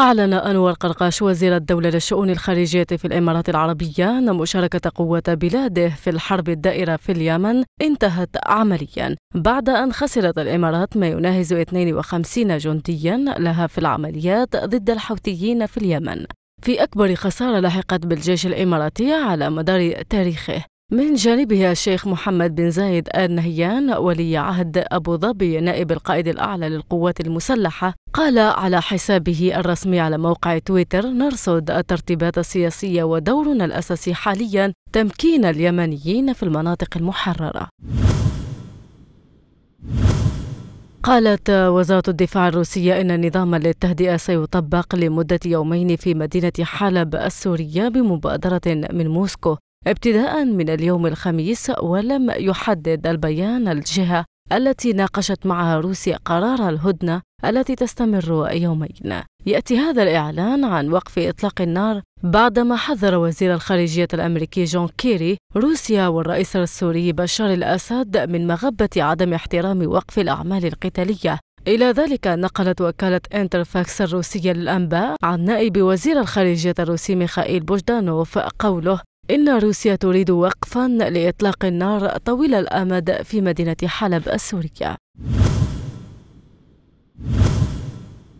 أعلن أنور قرقاش وزير الدولة للشؤون الخارجية في الإمارات العربية أن مشاركة قوات بلاده في الحرب الدائرة في اليمن انتهت عمليا بعد أن خسرت الإمارات ما يناهز 52 جنديا لها في العمليات ضد الحوثيين في اليمن في أكبر خسارة لحقت بالجيش الإماراتي على مدار تاريخه من جانبها الشيخ محمد بن زايد آل نهيان ولي عهد أبو ظبي نائب القائد الأعلى للقوات المسلحة قال على حسابه الرسمي على موقع تويتر نرصد الترتيبات السياسية ودورنا الأساسي حاليا تمكين اليمنيين في المناطق المحررة قالت وزارة الدفاع الروسية إن نظام للتهدئة سيطبق لمدة يومين في مدينة حلب السورية بمبادرة من موسكو ابتداء من اليوم الخميس ولم يحدد البيان الجهة التي ناقشت معها روسيا قرار الهدنة التي تستمر يومين يأتي هذا الإعلان عن وقف إطلاق النار بعدما حذر وزير الخارجية الأمريكي جون كيري روسيا والرئيس السوري بشار الأسد من مغبة عدم احترام وقف الأعمال القتالية إلى ذلك نقلت وكالة انترفاكس الروسية للأنباء عن نائب وزير الخارجية الروسي ميخائيل بوجدانوف قوله إن روسيا تريد وقفا لإطلاق النار طويل الأمد في مدينة حلب السورية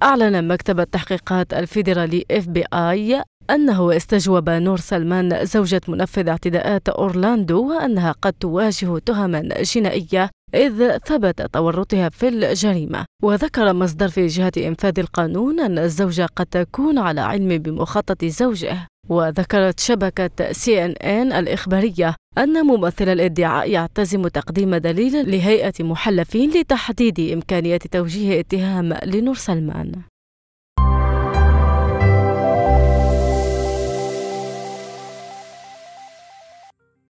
أعلن مكتب التحقيقات الفيدرالي اف بي آي أنه استجوب نور سلمان زوجة منفذ اعتداءات أورلاندو وأنها قد تواجه تهما جنائية إذ ثبت تورطها في الجريمة وذكر مصدر في جهة إنفاذ القانون أن الزوجة قد تكون على علم بمخطط زوجه وذكرت شبكة سي ان ان الإخبارية أن ممثل الادعاء يعتزم تقديم دليل لهيئة محلفين لتحديد إمكانية توجيه اتهام لنور سلمان